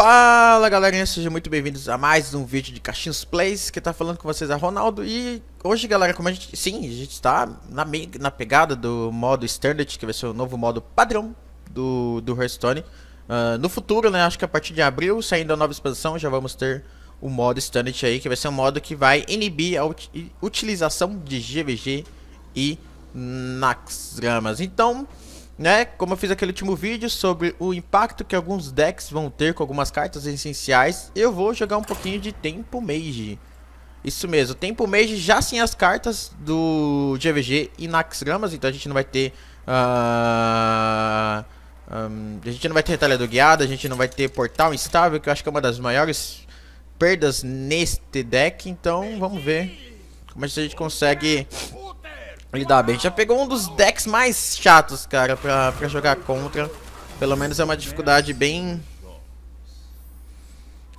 Fala galerinha, sejam muito bem-vindos a mais um vídeo de Caixinhos Plays, que tá falando com vocês é Ronaldo e hoje galera, como a gente, sim, a gente tá na, na pegada do modo Standard, que vai ser o novo modo padrão do, do Hearthstone uh, No futuro, né, acho que a partir de abril, saindo a nova expansão, já vamos ter o modo Standard aí, que vai ser um modo que vai inibir a ut utilização de GVG e Naxgramas Então né? Como eu fiz aquele último vídeo sobre o impacto que alguns decks vão ter com algumas cartas essenciais, eu vou jogar um pouquinho de Tempo Mage. Isso mesmo, Tempo Mage já sem as cartas do GVG e Naxgramas, então a gente não vai ter... Uh, ah, um, ah, a gente não vai ter retalhador guiado, a gente não vai ter portal instável, que eu acho que é uma das maiores perdas neste deck, então vamos ver como a gente consegue lidar bem. Já pegou um dos decks mais chatos, cara, pra, pra jogar contra. Pelo menos é uma dificuldade bem...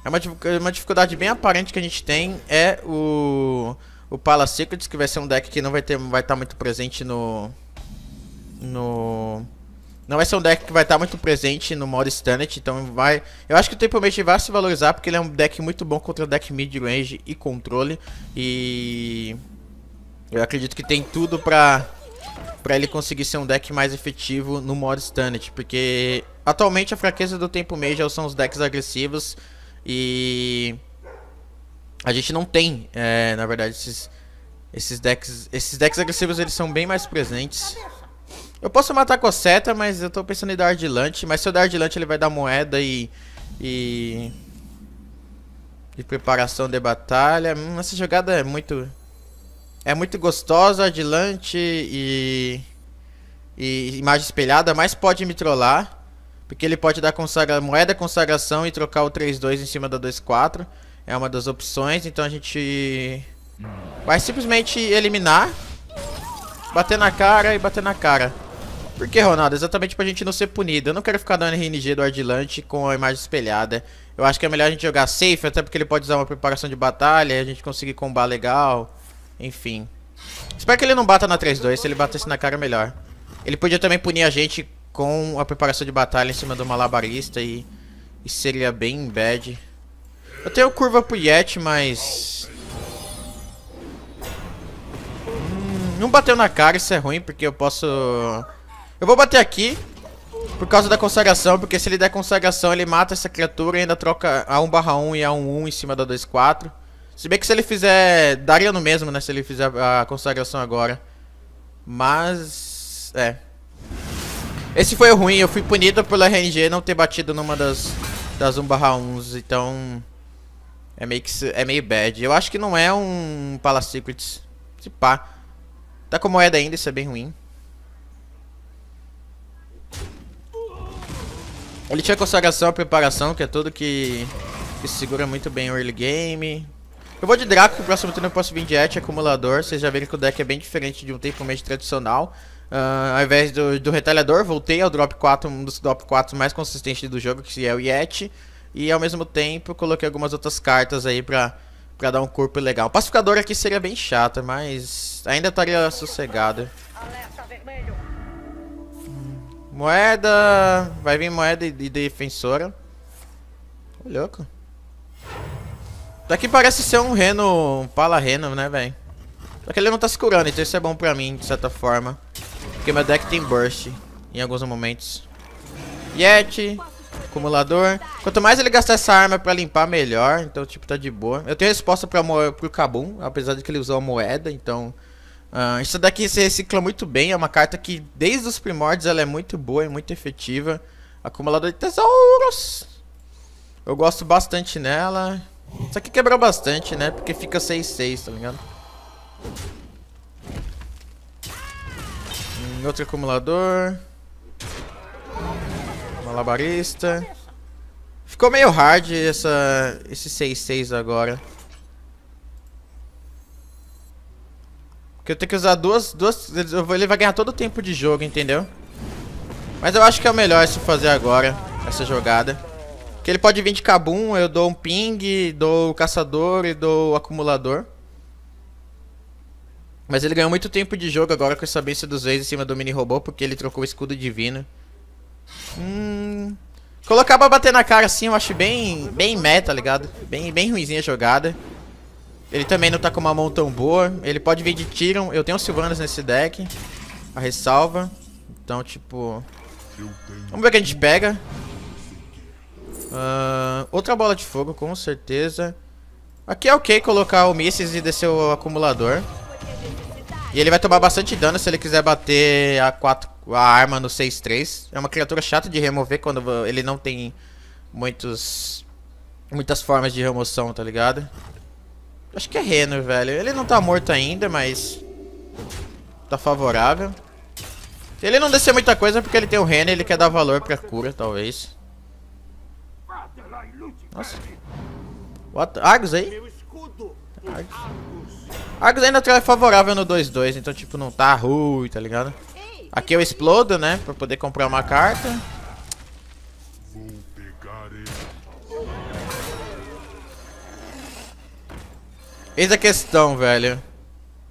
É uma, é uma dificuldade bem aparente que a gente tem. É o... O Palace Secrets, que vai ser um deck que não vai ter... Vai estar tá muito presente no... No... Não vai ser um deck que vai estar tá muito presente no modo Stunned, então vai... Eu acho que o Temple Mage vai se valorizar, porque ele é um deck muito bom contra deck mid-range e controle, e... Eu acredito que tem tudo pra, pra ele conseguir ser um deck mais efetivo no modo Stunned, porque atualmente a fraqueza do Tempo Mage são os decks agressivos e a gente não tem, é, na verdade, esses, esses decks esses decks agressivos eles são bem mais presentes. Eu posso matar com a seta, mas eu tô pensando em dar lunch. mas se eu dar lunch, ele vai dar moeda e... e... De preparação de batalha. Hum, essa jogada é muito é muito gostosa, adilante e, e imagem espelhada, mas pode me trollar. Porque ele pode dar consagra, moeda consagração e trocar o 3-2 em cima da 2-4. É uma das opções, então a gente vai simplesmente eliminar. Bater na cara e bater na cara. Por que, Ronaldo? Exatamente pra gente não ser punido. Eu não quero ficar dando RNG do Adilante com a imagem espelhada. Eu acho que é melhor a gente jogar safe, até porque ele pode usar uma preparação de batalha e a gente conseguir combar legal. Enfim. Espero que ele não bata na 3-2. Se ele batesse na cara, melhor. Ele podia também punir a gente com a preparação de batalha em cima do malabarista e, e seria bem bad. Eu tenho curva pro Yeti, mas... Hum, não bateu na cara, isso é ruim, porque eu posso... Eu vou bater aqui, por causa da consagração, porque se ele der consagração, ele mata essa criatura e ainda troca a 1 barra 1 e a 1 1 em cima da 2 4. Se bem que se ele fizer. Daria no mesmo, né? Se ele fizer a consagração agora. Mas. É. Esse foi o ruim. Eu fui punido pelo RNG não ter batido numa das. Das 1/11. Então. É meio que. É meio bad. Eu acho que não é um Palace Secrets. Se pá. Tá com moeda ainda, isso é bem ruim. Ele tinha consagração, preparação, que é tudo que, que segura muito bem o early game. Eu vou de Draco, que o próximo turno eu posso vir de Et, acumulador. Vocês já viram que o deck é bem diferente de um tempo mais tradicional. Uh, ao invés do, do retalhador, voltei ao drop 4, um dos drop 4 mais consistentes do jogo, que é o Yet. E ao mesmo tempo coloquei algumas outras cartas aí pra, pra dar um corpo legal. O pacificador aqui seria bem chato, mas ainda estaria sossegado. Moeda. Vai vir moeda e, e defensora. Ô, louco. Daqui parece ser um Reno, um Pala Reno, né, velho? Só que ele não tá se curando, então isso é bom pra mim, de certa forma. Porque meu deck tem Burst em alguns momentos. Yeti, acumulador. Quanto mais ele gastar essa arma pra limpar, melhor. Então, tipo, tá de boa. Eu tenho resposta pra, pro Kabum, apesar de que ele usou a moeda, então... Uh, isso daqui se recicla muito bem, é uma carta que desde os primórdios ela é muito boa e é muito efetiva. Acumulador de tesouros. Eu gosto bastante nela. Isso aqui quebrou bastante, né? Porque fica 6-6, tá ligado? Hum, outro acumulador. Malabarista. Ficou meio hard essa, esse 6-6 agora. Porque eu tenho que usar duas... duas ele vai ganhar todo o tempo de jogo, entendeu? Mas eu acho que é o melhor se fazer agora, essa jogada. Que ele pode vir de Kabum, eu dou um ping, dou o caçador e dou o acumulador. Mas ele ganhou muito tempo de jogo agora com essa benção dos vezes em cima do mini robô, porque ele trocou o escudo divino. Hum. Colocar pra bater na cara assim, eu acho bem, bem meta, tá ligado? Bem, bem ruimzinha a jogada. Ele também não tá com uma mão tão boa. Ele pode vir de Tyrion. Eu tenho o Sylvanas nesse deck. A ressalva. Então, tipo... Vamos ver o que a gente pega. Uh, outra bola de fogo, com certeza. Aqui é ok colocar o misses e descer o acumulador. E ele vai tomar bastante dano se ele quiser bater a, 4, a arma no 6-3. É uma criatura chata de remover quando ele não tem muitos, muitas formas de remoção, tá ligado? Acho que é Reno, velho. Ele não tá morto ainda, mas tá favorável. Se ele não descer muita coisa é porque ele tem o Reno e ele quer dar valor pra cura, talvez. Nossa. What? Argus aí? Argus. Argus ainda traz favorável no 2-2, então tipo, não tá ruim, tá ligado? Aqui eu explodo, né? Pra poder comprar uma carta. Eis a questão, velho.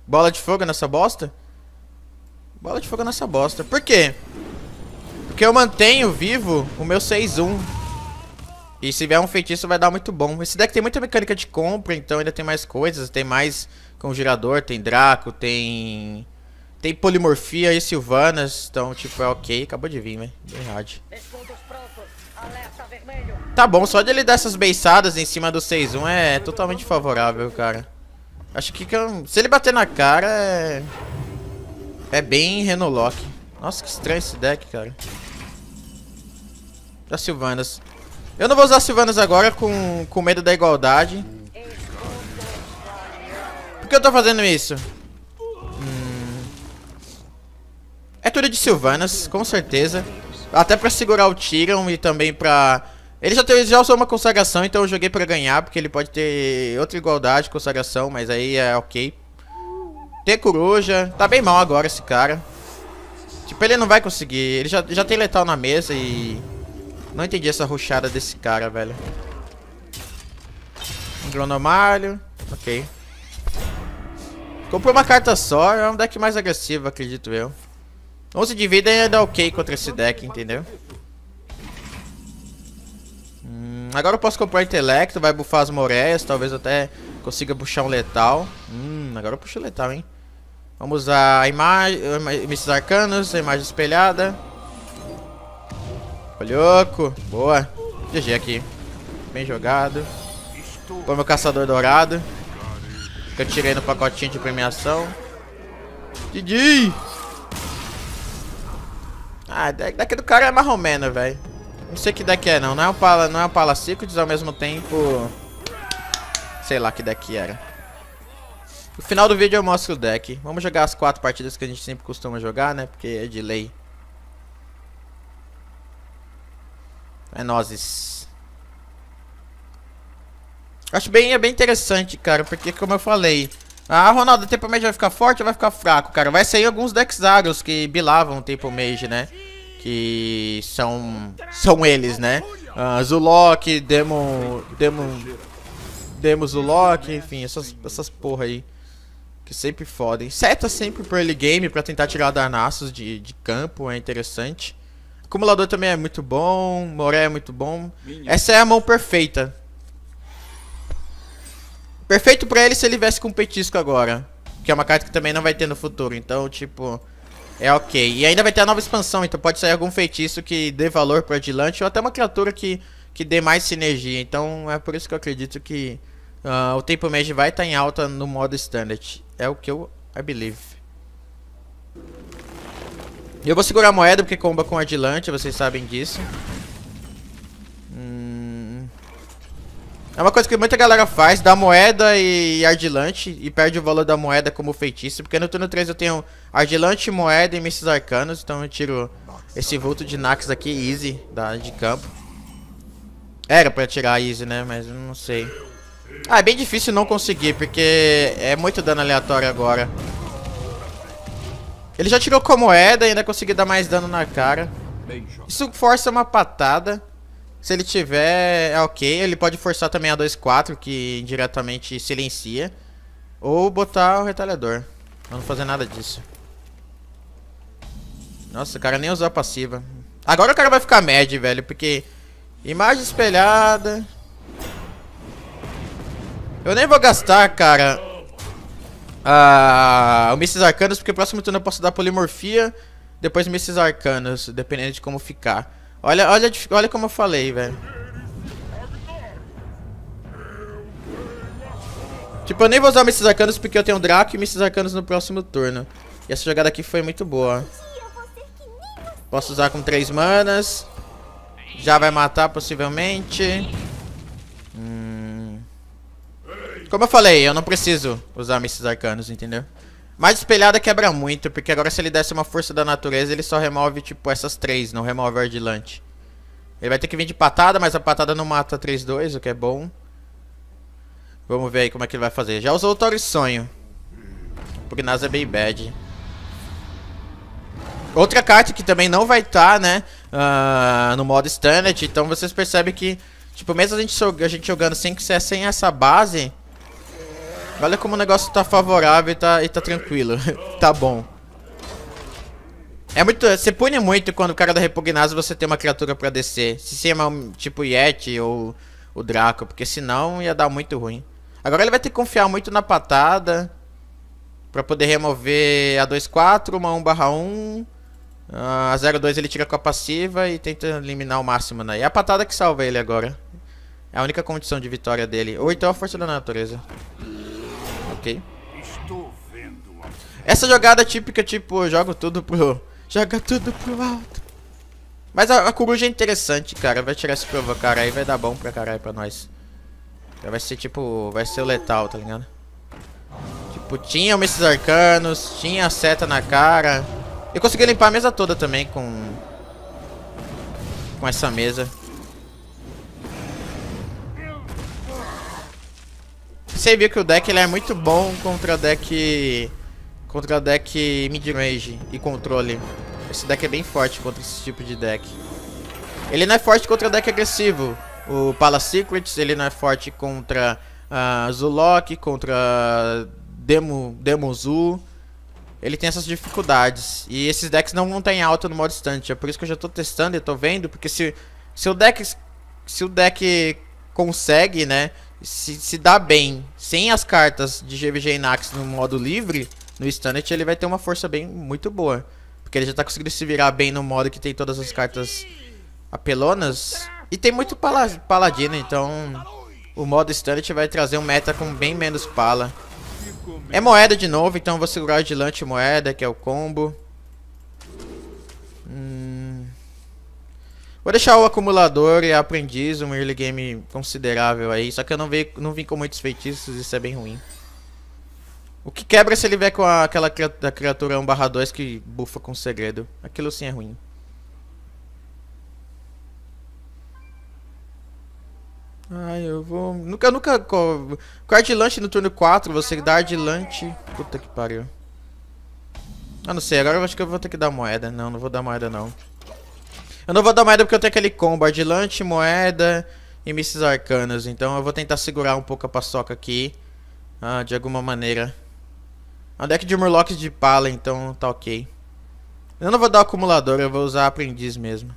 Bola de fogo é nessa bosta? Bola de fogo é nessa bosta. Por quê? Porque eu mantenho vivo o meu 6-1. E se vier um feitiço vai dar muito bom. Esse deck tem muita mecânica de compra, então ainda tem mais coisas. Tem mais conjurador, tem Draco, tem... Tem Polimorfia e Silvanas, então tipo é ok. Acabou de vir, né? Bem hard. Tá bom, só de ele dar essas beiçadas em cima do 6-1 é totalmente favorável, cara. Acho que se ele bater na cara é... É bem Renolock. Nossa, que estranho esse deck, cara. Da Silvanas. Eu não vou usar Sylvanas agora com, com medo da igualdade. Por que eu tô fazendo isso? Hum... É tudo de Sylvanas, com certeza. Até pra segurar o Tyrion e também pra... Ele já, teve, já usou uma consagração, então eu joguei pra ganhar, porque ele pode ter outra igualdade, consagração, mas aí é ok. Ter coruja. Tá bem mal agora esse cara. Tipo, ele não vai conseguir. Ele já, já tem letal na mesa e... Não entendi essa ruxada desse cara, velho. Um Gronomalho. Ok. Comprou uma carta só. É um deck mais agressivo, acredito eu. 11 de vida é dar ok contra esse deck, entendeu? Hum, agora eu posso comprar intelecto. Vai bufar as moreias. Talvez até consiga puxar um letal. Hum, agora eu puxo letal, hein? Vamos usar a imagem... Esses arcanos, a imagem espelhada. Olhoco. Boa. GG aqui. Bem jogado. Põe meu caçador dourado. Que eu tirei no pacotinho de premiação. Didi! Ah, deck do cara é mais velho. Não sei que deck é, não. Não é um Pala, não é um Pala ao mesmo tempo... Sei lá que deck era. No final do vídeo eu mostro o deck. Vamos jogar as quatro partidas que a gente sempre costuma jogar, né? Porque é de lei. É nozes. Acho bem, é bem interessante, cara, porque como eu falei... Ah, Ronaldo, o Temple Mage vai ficar forte ou vai ficar fraco, cara? Vai sair alguns Dexarios que bilavam o Temple Mage, né? Que são... São eles, né? Ah, Zulok, Demon... Demon... Demon Zulok, enfim, essas, essas porra aí. Que sempre fodem. Seta sempre pro early game pra tentar tirar darnaços de, de campo, é interessante. Acumulador também é muito bom. Moré é muito bom. Minha. Essa é a mão perfeita. Perfeito pra ele se ele viesse com petisco agora. Que é uma carta que também não vai ter no futuro. Então, tipo, é ok. E ainda vai ter a nova expansão. Então pode sair algum feitiço que dê valor pro Adilante. Ou até uma criatura que, que dê mais sinergia. Então é por isso que eu acredito que uh, o Tempo Mage vai estar tá em alta no modo Standard. É o que eu I believe. Eu vou segurar a moeda porque comba com adilante, vocês sabem disso. Hum. É uma coisa que muita galera faz, dá moeda e ardilante e perde o valor da moeda como feitiço. Porque no turno 3 eu tenho ardilante, moeda e mísseis arcanos, então eu tiro esse vulto de Nax aqui, easy, da, de campo. Era pra tirar easy, né? Mas eu não sei. Ah, é bem difícil não conseguir, porque é muito dano aleatório agora. Ele já tirou com a moeda e ainda conseguiu dar mais dano na cara. Isso força uma patada. Se ele tiver, é ok. Ele pode forçar também a 2-4, que indiretamente silencia. Ou botar o retalhador. Vamos não fazer nada disso. Nossa, o cara nem usou a passiva. Agora o cara vai ficar mad, velho, porque... Imagem espelhada... Eu nem vou gastar, cara, ah, o Mrs. Arcanos, porque próximo turno eu posso dar Polimorfia, depois Mrs. arcanos, dependendo de como ficar. Olha, olha, olha como eu falei, velho. Tipo, eu nem vou usar Mrs. Arcanos porque eu tenho Draco e Mrs. Arcanos no próximo turno. E essa jogada aqui foi muito boa. Posso usar com 3 manas. Já vai matar, possivelmente. Como eu falei, eu não preciso usar mísseis arcanos, entendeu? Mas espelhada quebra muito, porque agora se ele desse uma força da natureza, ele só remove, tipo, essas três, não remove o ardilante. Ele vai ter que vir de patada, mas a patada não mata 3-2, o que é bom. Vamos ver aí como é que ele vai fazer. Já usou o Tauri Sonho. Porque Nasa é bem bad. Outra carta que também não vai estar, tá, né, uh, no modo standard, então vocês percebem que, tipo, mesmo a gente, a gente jogando sem que ser sem essa base, Olha como o negócio tá favorável e tá, e tá tranquilo. tá bom. É muito... Você pune muito quando o cara da Repugnaz você tem uma criatura pra descer. Se chama um, tipo Yeti ou o Draco, porque senão ia dar muito ruim. Agora ele vai ter que confiar muito na patada pra poder remover a 2-4, uma 1/1. A 0-2 ele tira com a passiva e tenta eliminar o máximo, né? E a patada que salva ele agora. É a única condição de vitória dele. Ou então a força da natureza. Essa jogada típica, tipo, eu jogo tudo pro... Joga tudo pro alto. Mas a, a coruja é interessante, cara. Vai tirar esse provocar aí, vai dar bom pra caralho pra nós. Vai ser tipo... Vai ser o letal, tá ligado? Tipo, tinha o Arcanos, tinha a seta na cara. Eu consegui limpar a mesa toda também com... Com essa mesa. você viu que o deck ele é muito bom contra deck contra deck midrange e controle. Esse deck é bem forte contra esse tipo de deck. Ele não é forte contra deck agressivo. O Palace Secrets, ele não é forte contra uh, ah, Zulok, contra Demo, Demozu. Ele tem essas dificuldades. E esses decks não vão estar tá em alta no modo instante. É por isso que eu já estou testando e estou vendo. Porque se, se o deck. Se o deck consegue, né? se, se dá bem sem as cartas de GVG e Nax no modo livre, no Stunned ele vai ter uma força bem muito boa. Porque ele já tá conseguindo se virar bem no modo que tem todas as cartas apelonas. E tem muito pala paladino, então o modo Stunned vai trazer um meta com bem menos pala. É moeda de novo, então vou segurar o Adilante moeda, que é o combo. Vou deixar o acumulador e a aprendiz, um early game considerável aí. Só que eu não, vi, não vim com muitos feitiços, isso é bem ruim. O que quebra se ele vier com a, aquela da criatura 1/2 que bufa com segredo. Aquilo sim é ruim. Ai, eu vou... Nunca, nunca... Cardilante no turno 4, você dá Ardilante... Puta que pariu. Ah, não sei, agora eu acho que eu vou ter que dar moeda. Não, não vou dar moeda não. Eu não vou dar moeda porque eu tenho aquele combo Ardilante, moeda e Misses Arcanas. Então eu vou tentar segurar um pouco a paçoca aqui. Ah, de alguma maneira. É um deck de Murlocs de pala, então tá ok. Eu não vou dar o acumulador, eu vou usar a aprendiz mesmo.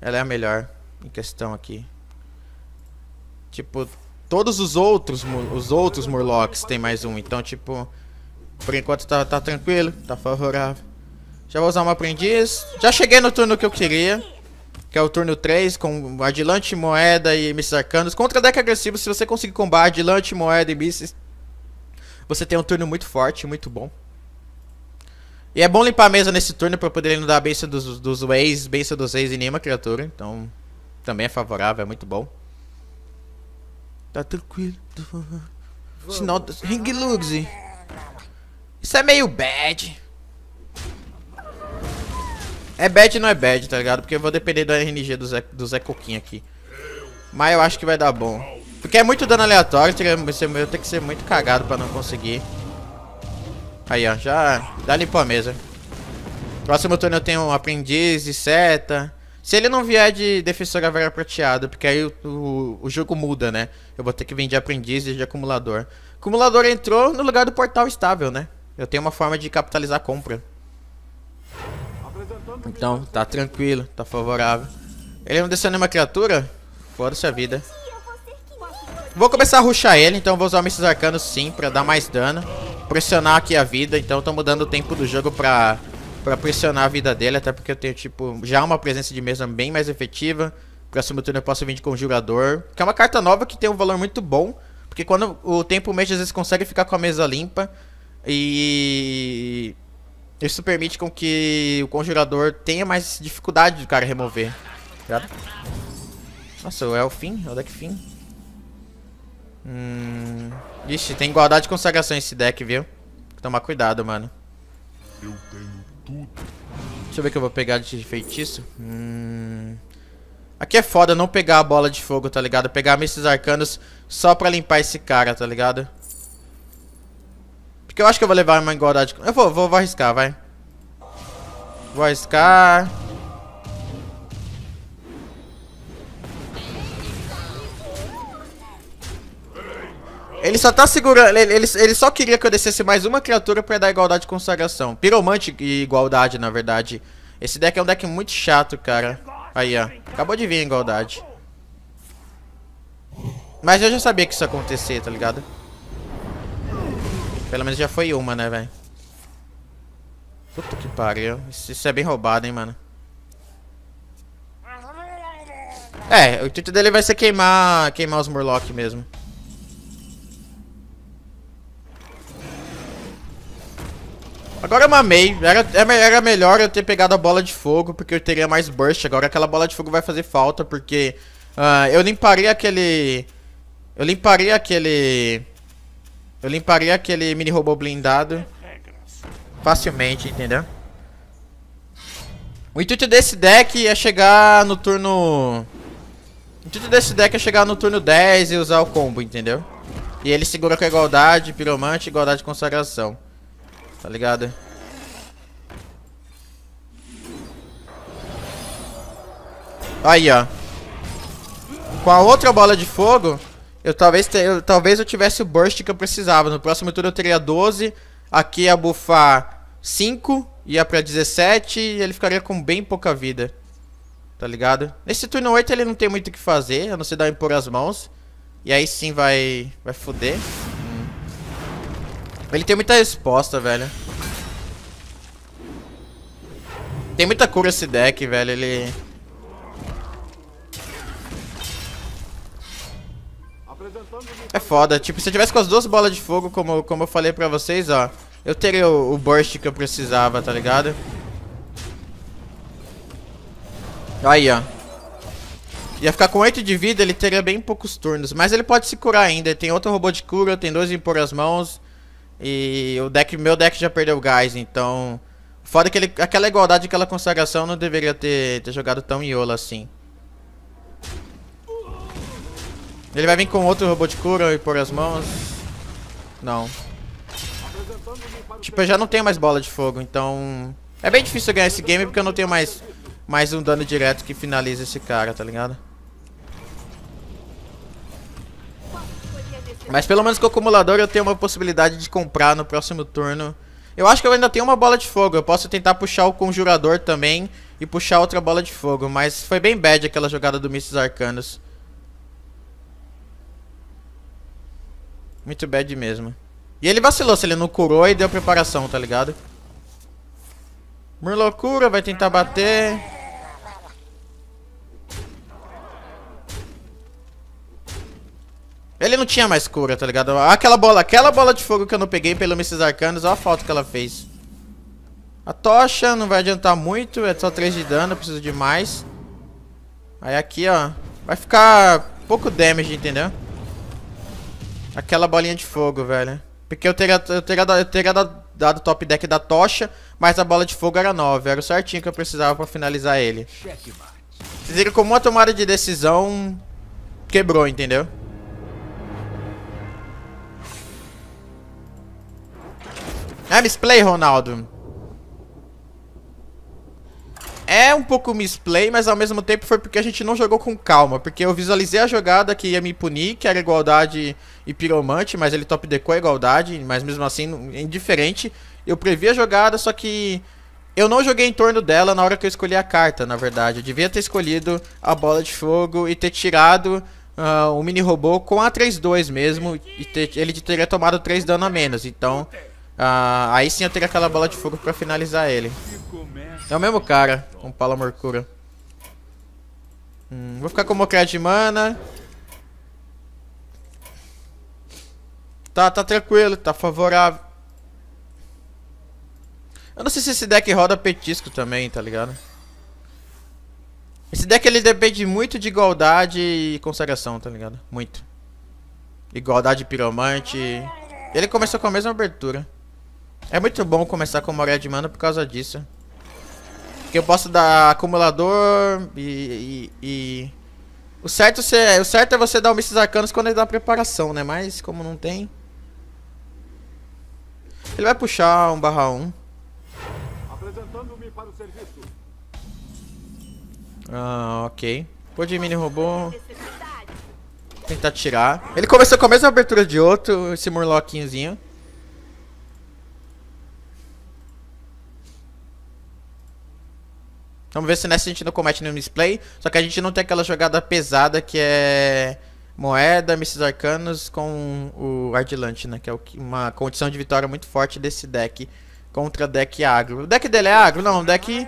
Ela é a melhor em questão aqui. Tipo, todos os outros, os outros Murlocs tem mais um. Então, tipo, por enquanto tá, tá tranquilo, tá favorável. Já vou usar uma aprendiz. Já cheguei no turno que eu queria. Que é o turno 3, com Adilante, Moeda e Mísseis Arcanos. Contra deck agressivo, se você conseguir combar Adilante, Moeda e Misses, você tem um turno muito forte, muito bom. E é bom limpar a mesa nesse turno pra poder não dar a benção dos, dos ways, benção dos Waze em nenhuma criatura. Então, também é favorável, é muito bom. Tá tranquilo. Sinal do... Ring Luxy. Isso é meio bad. É bad não é bad, tá ligado? Porque eu vou depender do RNG do Zé, do Zé Coquinha aqui. Mas eu acho que vai dar bom. Porque é muito dano aleatório, eu tenho que ser muito cagado pra não conseguir. Aí, ó, já dá limpo a mesa. Próximo turno eu tenho um aprendiz e seta. Se ele não vier de defensora vera prateada, porque aí o, o, o, jogo muda, né? Eu vou ter que vender aprendiz e de acumulador. Acumulador entrou no lugar do portal estável, né? Eu tenho uma forma de capitalizar a compra. Então, tá tranquilo, tá favorável. Ele não desceu nenhuma criatura? Foda-se a vida. Vou começar a ruxar ele, então vou usar Mrs. Arcano sim, pra dar mais dano. Pressionar aqui a vida, então tô mudando o tempo do jogo pra, pra pressionar a vida dele, até porque eu tenho, tipo, já uma presença de mesa bem mais efetiva. Próximo turno eu posso vir de Conjurador, que é uma carta nova que tem um valor muito bom, porque quando o tempo mexe, às vezes consegue ficar com a mesa limpa. E isso permite com que o conjurador tenha mais dificuldade do cara remover. Nossa, é o fim? É o deck fim? Hum... Ixi, tem igualdade de consagração esse deck, viu? Tomar cuidado, mano. Eu tenho tudo. Deixa eu ver o que eu vou pegar de feitiço. Hum... Aqui é foda não pegar a bola de fogo, tá ligado? Pegar Mestres Arcanos só pra limpar esse cara, tá ligado? Porque eu acho que eu vou levar uma igualdade. Eu vou, vou, vou arriscar, vai. Vou arriscar. Ele só tá segurando. Ele, ele, ele, só queria que eu descesse mais uma criatura pra dar igualdade de consagração. Piromante e igualdade, na verdade. Esse deck é um deck muito chato, cara. Aí, ó. Acabou de vir a igualdade. Mas eu já sabia que isso ia acontecer, tá ligado? Pelo menos já foi uma, né, velho? Puta que pariu. Isso, isso é bem roubado, hein, mano. É, o intuito dele vai ser queimar, queimar os Murloc mesmo. Agora eu mamei. Era, era melhor eu ter pegado a bola de fogo, porque eu teria mais burst. Agora aquela bola de fogo vai fazer falta, porque... Uh, eu limparia aquele... Eu limparia aquele... Eu limparia aquele mini robô blindado facilmente, entendeu? O intuito desse deck é chegar no turno... O intuito desse deck é chegar no turno 10 e usar o combo, entendeu? E ele segura com a igualdade, piromante, igualdade de consagração. Tá ligado? Aí, ó. Com a outra bola de fogo, eu talvez, eu talvez eu tivesse o burst que eu precisava. No próximo turno eu teria 12. Aqui ia bufar 5. Ia pra 17. E ele ficaria com bem pouca vida. Tá ligado? Nesse turno 8 ele não tem muito o que fazer. A não ser dar impor as mãos. E aí sim vai, vai foder. Hum. Ele tem muita resposta, velho. Tem muita cura esse deck, velho. Ele... É foda. Tipo, se eu tivesse com as duas bolas de fogo, como, como eu falei pra vocês, ó. Eu teria o, o burst que eu precisava, tá ligado? Aí, ó. Ia ficar com 8 de vida, ele teria bem poucos turnos. Mas ele pode se curar ainda. Tem outro robô de cura, tem dois em pôr as mãos. E o deck, meu deck já perdeu gás, então... Foda que ele, aquela igualdade, aquela consagração, não deveria ter, ter jogado tão iolo assim. Ele vai vir com outro robô de cura e pôr as mãos. Não. Tipo, eu já não tenho mais bola de fogo, então... É bem difícil eu ganhar esse game porque eu não tenho mais, mais um dano direto que finaliza esse cara, tá ligado? Mas pelo menos com o acumulador eu tenho uma possibilidade de comprar no próximo turno. Eu acho que eu ainda tenho uma bola de fogo. Eu posso tentar puxar o conjurador também e puxar outra bola de fogo. Mas foi bem bad aquela jogada do Mrs. Arcanos. Muito bad mesmo. E ele vacilou se ele não curou e deu preparação, tá ligado? Murlocura, vai tentar bater. Ele não tinha mais cura, tá ligado? Aquela bola, aquela bola de fogo que eu não peguei pelo Mrs. Arcanos, olha a falta que ela fez. A tocha não vai adiantar muito, é só 3 de dano, preciso de mais. Aí aqui, ó, vai ficar pouco damage, entendeu? Aquela bolinha de fogo, velho. Porque eu teria, eu teria, eu teria dado, dado top deck da tocha, mas a bola de fogo era 9. Era o certinho que eu precisava pra finalizar ele. Vocês viram como uma tomada de decisão quebrou, entendeu? Nice ah, play, Ronaldo é um pouco misplay, mas ao mesmo tempo foi porque a gente não jogou com calma. Porque eu visualizei a jogada que ia me punir, que era igualdade e piromante, mas ele top decou a igualdade, mas mesmo assim, indiferente. Eu previ a jogada, só que eu não joguei em torno dela na hora que eu escolhi a carta, na verdade. Eu devia ter escolhido a bola de fogo e ter tirado uh, o mini robô com a 3-2 mesmo. E ter, ele teria tomado 3 dano a menos. Então, uh, aí sim eu teria aquela bola de fogo pra finalizar ele. Ficou. É o mesmo cara, com Pala Morcura. Hum, vou ficar com o Mocrat de mana. Tá, tá tranquilo, tá favorável. Eu não sei se esse deck roda petisco também, tá ligado? Esse deck ele depende muito de igualdade e consagração, tá ligado? Muito. Igualdade piromante. Ele começou com a mesma abertura. É muito bom começar com Moré de Mana por causa disso. Porque eu posso dar acumulador e... e, e... O, certo cê, o certo é você dar o Mistos Arcanos quando ele dá preparação, né? Mas como não tem... Ele vai puxar um barra 1. Um. Ah, ok. Pô de mini robô. Tentar tirar. Ele começou com a mesma abertura de outro, esse murloquinhozinho. Vamos ver se nessa a gente não comete nenhum misplay. Só que a gente não tem aquela jogada pesada que é moeda, Mrs. Arcanos com o Ardilante, né? Que é uma condição de vitória muito forte desse deck contra deck agro. O deck dele é agro? Não, o deck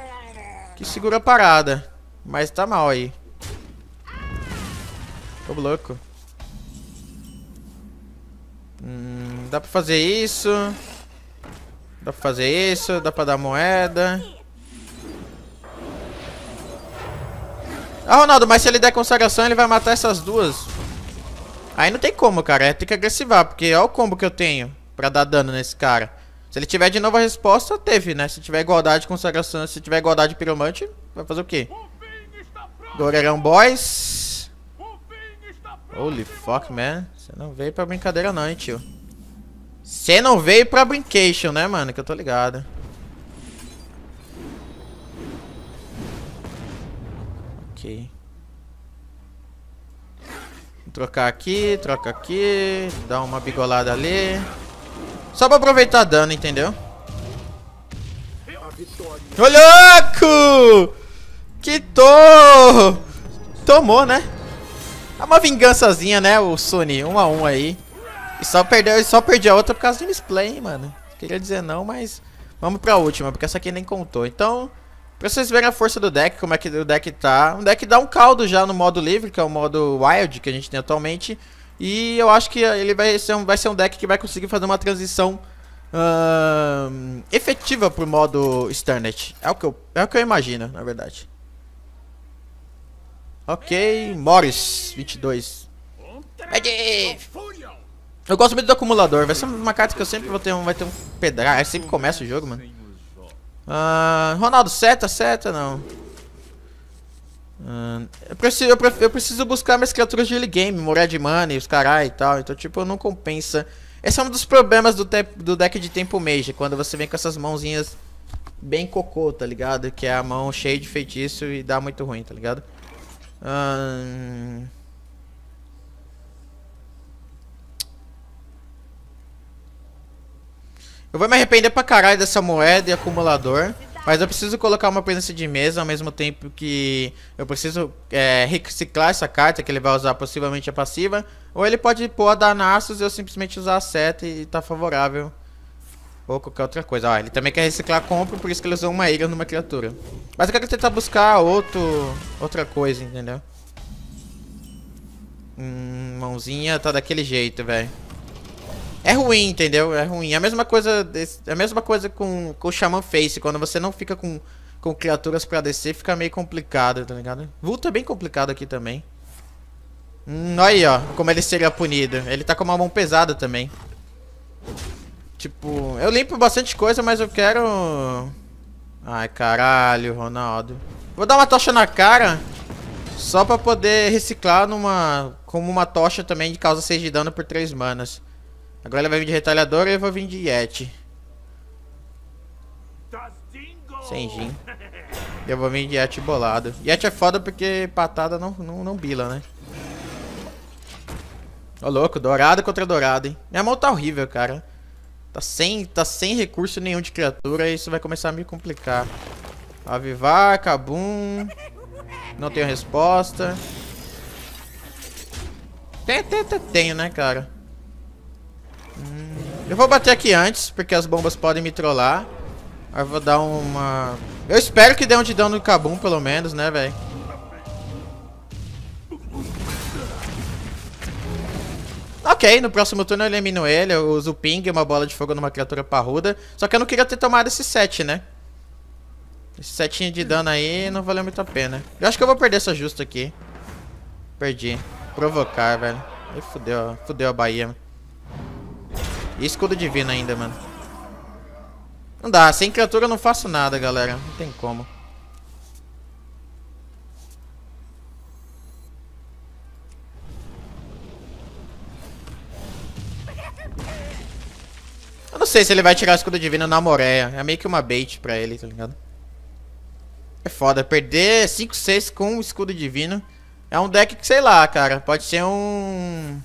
que segura a parada. Mas tá mal aí. Tô louco. Hum, dá pra fazer isso. Dá pra fazer isso. Dá pra dar moeda. Ah, Ronaldo, mas se ele der consagração, ele vai matar essas duas. Aí não tem como, cara. É, tem que agressivar, porque olha o combo que eu tenho pra dar dano nesse cara. Se ele tiver de novo a resposta, teve, né? Se tiver igualdade, consagração, se tiver igualdade piromante, vai fazer o quê? O Goreirão boys. Holy fuck, man. Você não veio pra brincadeira não, hein, tio. Você não veio pra brincation, né, mano? Que eu tô ligado. Trocar aqui, troca aqui. Dá uma bigolada ali. Só pra aproveitar dano, entendeu? Ô, louco! to... Tomou, né? É uma vingançazinha, né, o Sony? Um a um aí. E só, perdeu, só perdi a outra por causa do misplay, hein, mano. Queria dizer não, mas... Vamos pra última, porque essa aqui nem contou. Então... Pra vocês verem a força do deck, como é que o deck tá. O deck dá um caldo já no modo livre, que é o modo wild que a gente tem atualmente. E eu acho que ele vai ser um, vai ser um deck que vai conseguir fazer uma transição uh, efetiva pro modo Sternet. É o, que eu, é o que eu imagino, na verdade. Ok, Morris, 22. Magic! Eu gosto muito do acumulador, vai ser uma carta que eu sempre vou ter um, vai ter um pedra. sempre começa o jogo, mano. Ah, Ronaldo, seta, seta, não. Ah, eu, preciso, eu, prefiro, eu, preciso buscar minhas criaturas de early game, Morar de Money, os carai e tal. Então, tipo, não compensa. Esse é um dos problemas do, do deck de Tempo Mage, quando você vem com essas mãozinhas bem cocô, tá ligado? Que é a mão cheia de feitiço e dá muito ruim, tá ligado? Ahn... Eu vou me arrepender pra caralho dessa moeda e acumulador. Mas eu preciso colocar uma presença de mesa ao mesmo tempo que eu preciso é, reciclar essa carta que ele vai usar possivelmente a passiva. Ou ele pode pôr a Danastos e eu simplesmente usar a seta e tá favorável. Ou qualquer outra coisa. Ah, ele também quer reciclar compra, por isso que ele usou uma ilha numa criatura. Mas eu quero tentar buscar outro, outra coisa, entendeu? Hum, mãozinha tá daquele jeito, velho. É ruim, entendeu? É ruim. É a mesma coisa, desse, é a mesma coisa com, com o Shaman Face. Quando você não fica com, com criaturas pra descer, fica meio complicado, tá ligado? Vulto é bem complicado aqui também. Hum, aí, ó, como ele seria punido. Ele tá com uma mão pesada também. Tipo, eu limpo bastante coisa, mas eu quero... Ai, caralho, Ronaldo. Vou dar uma tocha na cara, só pra poder reciclar numa... Como uma tocha também de causa 6 de dano por 3 manas. Agora ele vai vir de retalhador e eu vou vir de Yeti. Sem gin. Eu vou vir de Yeti bolado. Yeti é foda porque patada não, não, não bila, né? Ô, louco. Dourado contra dourado, hein? Minha mão tá horrível, cara. Tá sem, tá sem recurso nenhum de criatura e isso vai começar a me complicar. Avivar, cabum. Não tenho resposta. Tem, tem, tenho, né, cara? Hum, eu vou bater aqui antes, porque as bombas podem me trollar. Aí eu vou dar uma... Eu espero que dê um de dano no Kabum, pelo menos, né, velho? Ok, no próximo turno eu elimino ele, eu uso o ping, uma bola de fogo numa criatura parruda. Só que eu não queria ter tomado esse set, né? Esse setinho de dano aí não valeu muito a pena. Eu acho que eu vou perder essa justa aqui. Perdi. Provocar, velho. Aí fudeu, fudeu a Bahia. E escudo divino ainda, mano. Não dá, sem criatura eu não faço nada, galera. Não tem como. Eu não sei se ele vai tirar o escudo divino na Moreia. É meio que uma bait pra ele, tá ligado? É foda. Perder 5-6 com o escudo divino é um deck que, sei lá, cara. Pode ser um...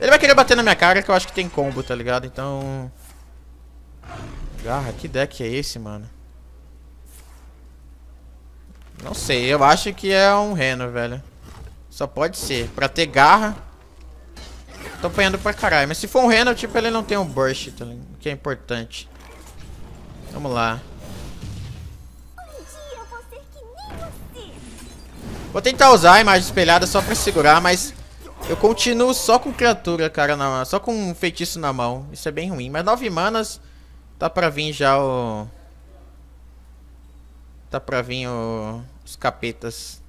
Ele vai querer bater na minha cara, que eu acho que tem combo, tá ligado? Então... Garra, ah, que deck é esse, mano? Não sei, eu acho que é um Reno, velho. Só pode ser. Pra ter garra... Tô apanhando pra caralho. Mas se for um Reno, tipo, ele não tem um Burst, tá ligado? O que é importante. Vamos lá. Vou tentar usar a imagem espelhada só pra segurar, mas eu continuo só com criatura, cara, na, só com um feitiço na mão. Isso é bem ruim. Mas nove manas, tá pra vir já o... Tá pra vir o... os capetas.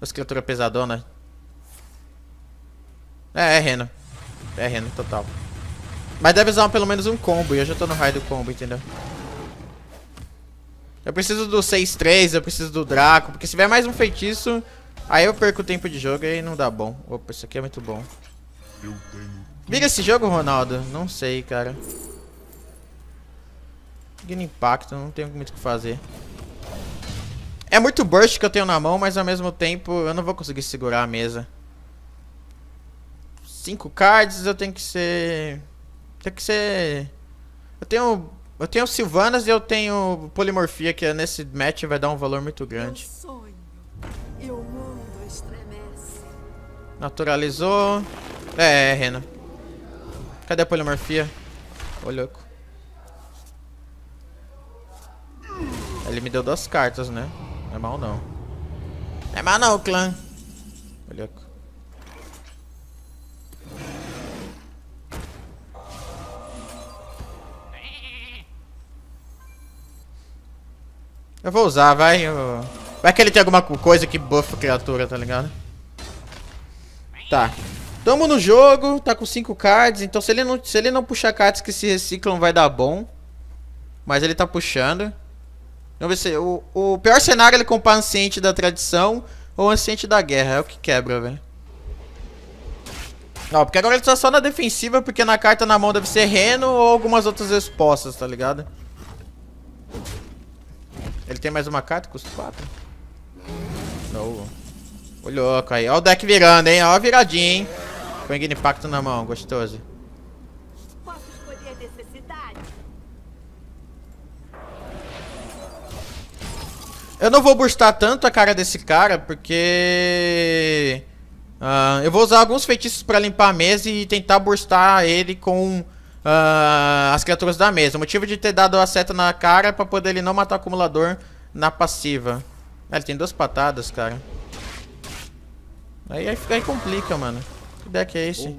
As criaturas pesadonas. É, é Reno. É Reno, total. Mas deve usar pelo menos um combo, e eu já tô no raio do combo, entendeu? Eu preciso do 6-3, eu preciso do Draco, porque se tiver mais um feitiço, Aí eu perco o tempo de jogo e não dá bom. Opa, isso aqui é muito bom. Vira esse jogo, Ronaldo? Não sei, cara. Liga impacto, não tenho muito o que fazer. É muito burst que eu tenho na mão, mas ao mesmo tempo eu não vou conseguir segurar a mesa. Cinco cards, eu tenho que ser... Tem que ser... Eu tenho... Eu tenho Silvanas e eu tenho Polimorfia, que nesse match vai dar um valor muito grande. Eu é sonho. Eu Naturalizou. É, é, Rena. Cadê a polimorfia? Ô, louco. Ele me deu duas cartas, né? Não é mal não. Não é mal não, clã. Ô, louco. Eu vou usar, vai. Vai que ele tem alguma coisa que buffa criatura, tá ligado? Tá. Tamo no jogo, tá com 5 cards, então se ele, não, se ele não puxar cards que se reciclam vai dar bom. Mas ele tá puxando. Vamos ver se... O, o pior cenário é ele comprar Anciente da Tradição ou Anciente da Guerra, é o que quebra, velho. Não, porque agora ele tá só na defensiva, porque na carta na mão deve ser Reno ou algumas outras respostas, tá ligado? Ele tem mais uma carta, custa 4? Não. O louco aí. Ó o deck virando, hein? Ó a viradinha, hein? Com impacto na mão, gostoso. Eu não vou burstar tanto a cara desse cara, porque... Uh, eu vou usar alguns feitiços pra limpar a mesa e tentar burstar ele com uh, as criaturas da mesa. O motivo de ter dado a seta na cara é pra poder ele não matar o acumulador na passiva. É, ele tem duas patadas, cara. Aí, aí, aí complica, mano. Que deck é esse?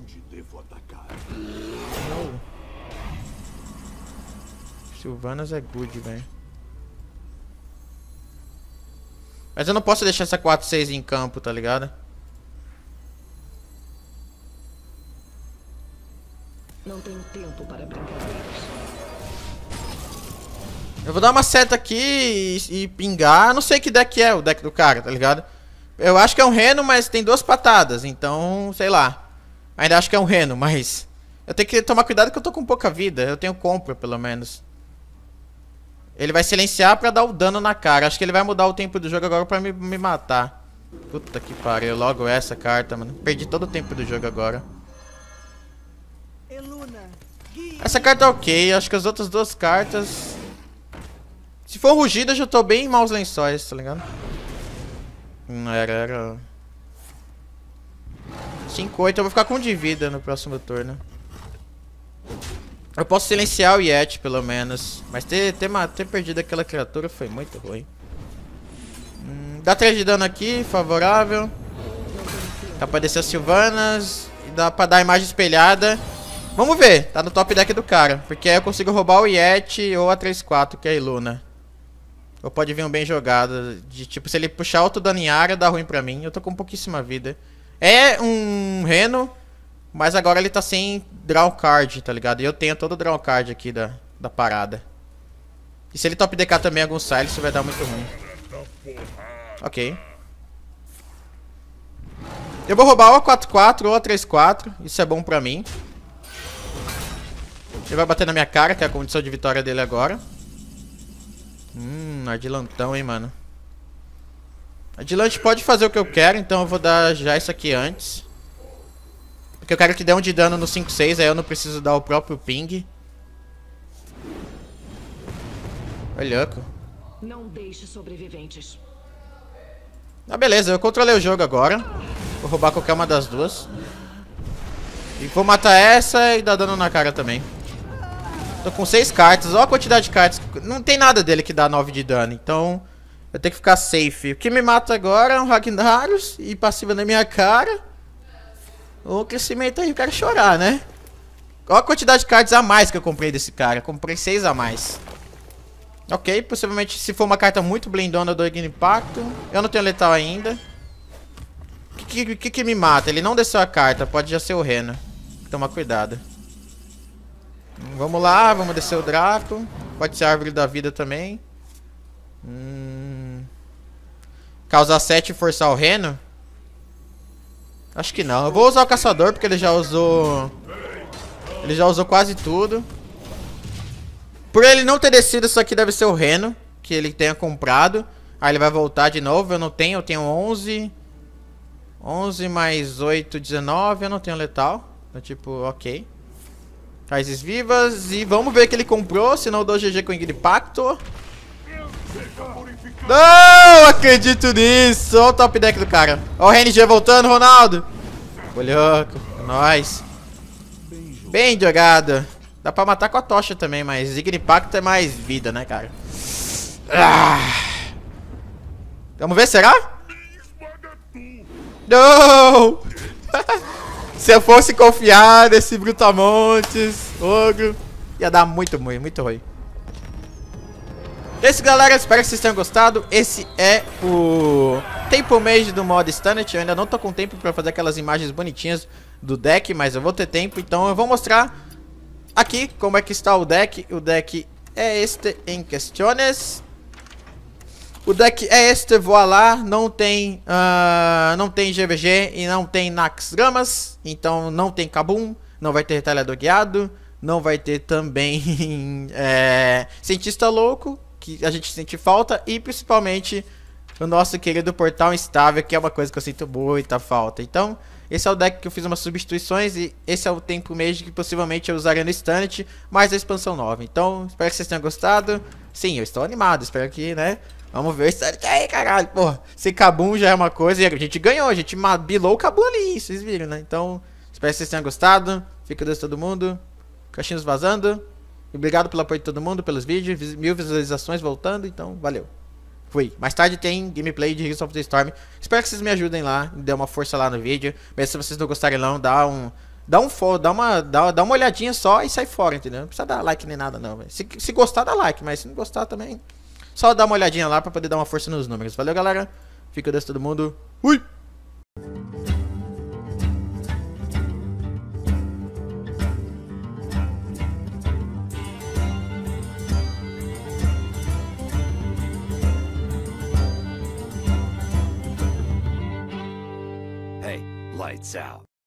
Silvanas é good, velho. Mas eu não posso deixar essa 4-6 em campo, tá ligado? Não tenho tempo para brincadeiras. Eu vou dar uma seta aqui e, e pingar. Não sei que deck é o deck do cara, tá ligado? Eu acho que é um reno, mas tem duas patadas, então, sei lá. Ainda acho que é um reno, mas... Eu tenho que tomar cuidado que eu tô com pouca vida. Eu tenho compra, pelo menos. Ele vai silenciar pra dar o dano na cara. Acho que ele vai mudar o tempo do jogo agora pra me, me matar. Puta que pariu, logo essa carta, mano. Perdi todo o tempo do jogo agora. Essa carta é ok, acho que as outras duas cartas... Se for rugida, eu já tô bem em maus lençóis, tá ligado? Hum, era, era... 5, 8. Eu vou ficar com de vida no próximo turno. Eu posso silenciar o Yeti, pelo menos. Mas ter, ter, ter perdido aquela criatura foi muito ruim. Hum, dá 3 de dano aqui, favorável. Dá pra descer as Silvanas. E dá pra dar a imagem espelhada. Vamos ver, tá no top deck do cara. Porque aí eu consigo roubar o Yeti ou a 3-4, que é a Iluna. Ou pode vir um bem jogado. De tipo, se ele puxar outro dano em área, dá ruim pra mim. Eu tô com pouquíssima vida. É um Reno, mas agora ele tá sem draw card, tá ligado? E eu tenho todo o draw card aqui da, da parada. E se ele top DK também algum silence, vai dar muito ruim. Ok. Eu vou roubar ou a 4-4 ou a 3-4. Isso é bom pra mim. Ele vai bater na minha cara, que é a condição de vitória dele agora. Hum, adilantão, hein, mano. Adilante pode fazer o que eu quero, então eu vou dar já isso aqui antes. Porque eu quero que dê um de dano no 5-6, aí eu não preciso dar o próprio ping. Olha louco. Não deixe sobreviventes. Ah, beleza, eu controlei o jogo agora. Vou roubar qualquer uma das duas. E vou matar essa e dar dano na cara também. Tô com 6 cartas. Olha a quantidade de cartas. Não tem nada dele que dá 9 de dano. Então, eu tenho que ficar safe. O que me mata agora é um Ragnaros e passiva na minha cara. O crescimento aí, eu quero chorar, né? Olha a quantidade de cartas a mais que eu comprei desse cara. comprei 6 a mais. Ok, possivelmente se for uma carta muito blindona eu dou impacto. Eu não tenho letal ainda. O que, que, que, que me mata? Ele não desceu a carta, pode já ser o Reno. Toma cuidado. Vamos lá, vamos descer o Draco. Pode ser a árvore da vida também. Hum... Causar 7 e forçar o Reno? Acho que não. Eu vou usar o caçador porque ele já usou... Ele já usou quase tudo. Por ele não ter descido, isso aqui deve ser o Reno. Que ele tenha comprado. Aí ele vai voltar de novo. Eu não tenho, eu tenho 11. 11 mais 8, 19. Eu não tenho letal. Então, tipo, ok. Raízes vivas. E vamos ver o que ele comprou, Se não dou GG com o Pacto. Não acredito nisso. Olha o top deck do cara. Olha o RNG voltando, Ronaldo. Ô, louco. É nóis. Bem jogado. Dá pra matar com a tocha também, mas Ignipacto é mais vida, né, cara? Ah. Vamos ver, será? Não! Se eu fosse confiar nesse Brutamontes, ogro, ia dar muito, ruim, muito ruim. É isso, galera. Espero que vocês tenham gostado. Esse é o tempo mage do mod Stunned. Eu ainda não tô com tempo pra fazer aquelas imagens bonitinhas do deck, mas eu vou ter tempo. Então eu vou mostrar aqui como é que está o deck. O deck é este em questões. O deck é este, voar lá, não tem, uh, não tem GVG e não tem Nax Gamas, então não tem Kabum, não vai ter retalhador guiado, não vai ter também é, Cientista Louco, que a gente sente falta, e principalmente o nosso querido Portal Instável, que é uma coisa que eu sinto muita falta. Então, esse é o deck que eu fiz umas substituições e esse é o tempo mesmo que possivelmente eu usaria no instante, mais a expansão nova. Então, espero que vocês tenham gostado. Sim, eu estou animado, espero que, né, Vamos ver isso aí, caralho. Porra, se Cabum já é uma coisa, e a gente ganhou, a gente mabilou o Cabum ali, vocês viram, né? Então, espero que vocês tenham gostado. Fica com Deus todo mundo. Caixinhos vazando. obrigado pelo apoio de todo mundo, pelos vídeos. Mil visualizações voltando, então, valeu. Fui. Mais tarde tem gameplay de Heroes of the Storm. Espero que vocês me ajudem lá, dê uma força lá no vídeo. Mas se vocês não gostarem não, dá um... Dá um follow, dá uma, dá, dá uma olhadinha só e sai fora, entendeu? Não precisa dar like nem nada não, se, se gostar, dá like, mas se não gostar também... Só dá uma olhadinha lá pra poder dar uma força nos números. Valeu, galera. Fica desse todo mundo. Fui! Hey, lights out.